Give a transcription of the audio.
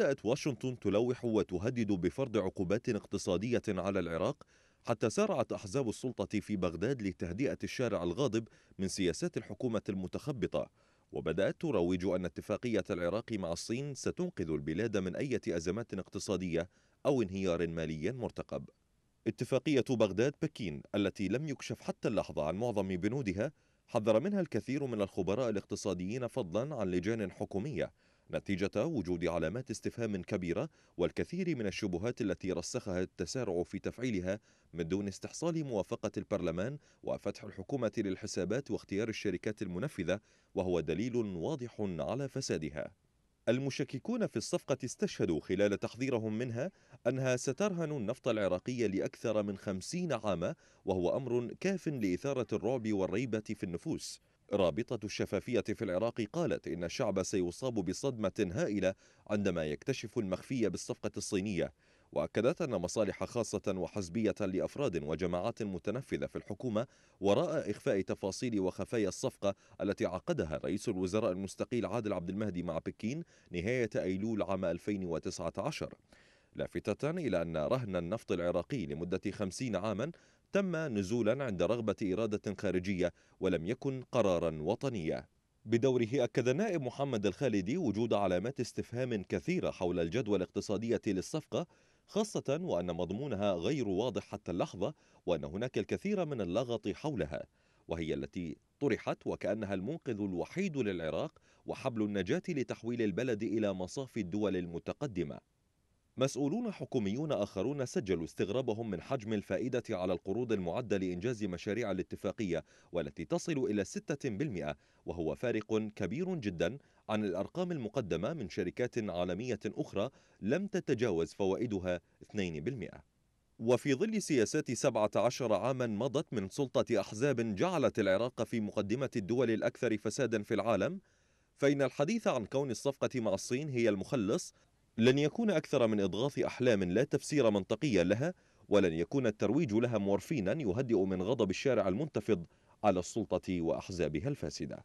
بدأت واشنطن تلوح وتهدد بفرض عقوبات اقتصادية على العراق حتى سارعت أحزاب السلطة في بغداد لتهدئة الشارع الغاضب من سياسات الحكومة المتخبطة وبدأت تروج أن اتفاقية العراق مع الصين ستنقذ البلاد من أي أزمات اقتصادية أو انهيار مالي مرتقب اتفاقية بغداد بكين التي لم يكشف حتى اللحظة عن معظم بنودها حذر منها الكثير من الخبراء الاقتصاديين فضلا عن لجان حكومية نتيجة وجود علامات استفهام كبيرة والكثير من الشبهات التي رسخها التسارع في تفعيلها من دون استحصال موافقة البرلمان وفتح الحكومة للحسابات واختيار الشركات المنفذة وهو دليل واضح على فسادها. المشككون في الصفقة استشهدوا خلال تحذيرهم منها أنها سترهن النفط العراقي لأكثر من خمسين عاما وهو أمر كاف لإثارة الرعب والريبة في النفوس رابطة الشفافية في العراق قالت إن الشعب سيصاب بصدمة هائلة عندما يكتشف المخفي بالصفقة الصينية وأكدت أن مصالح خاصة وحزبية لأفراد وجماعات متنفذة في الحكومة وراء إخفاء تفاصيل وخفايا الصفقة التي عقدها رئيس الوزراء المستقيل عادل عبد المهدي مع بكين نهاية أيلول عام 2019 لافتة إلى أن رهن النفط العراقي لمدة خمسين عاما تم نزولا عند رغبة إرادة خارجية ولم يكن قرارا وطنيا بدوره أكد النائب محمد الخالدي وجود علامات استفهام كثيرة حول الجدوى الاقتصادية للصفقة خاصة وأن مضمونها غير واضح حتى اللحظة وأن هناك الكثير من اللغط حولها وهي التي طرحت وكأنها المنقذ الوحيد للعراق وحبل النجاة لتحويل البلد إلى مصاف الدول المتقدمة مسؤولون حكوميون آخرون سجلوا استغرابهم من حجم الفائدة على القروض المعدة لإنجاز مشاريع الاتفاقية والتي تصل إلى 6% وهو فارق كبير جدا عن الأرقام المقدمة من شركات عالمية أخرى لم تتجاوز فوائدها 2%. وفي ظل سياسات 17 عاما مضت من سلطة أحزاب جعلت العراق في مقدمة الدول الأكثر فسادا في العالم فإن الحديث عن كون الصفقة مع الصين هي المخلص لن يكون أكثر من إضغاث أحلام لا تفسير منطقيا لها ولن يكون الترويج لها مورفينا يهدئ من غضب الشارع المنتفض على السلطة وأحزابها الفاسدة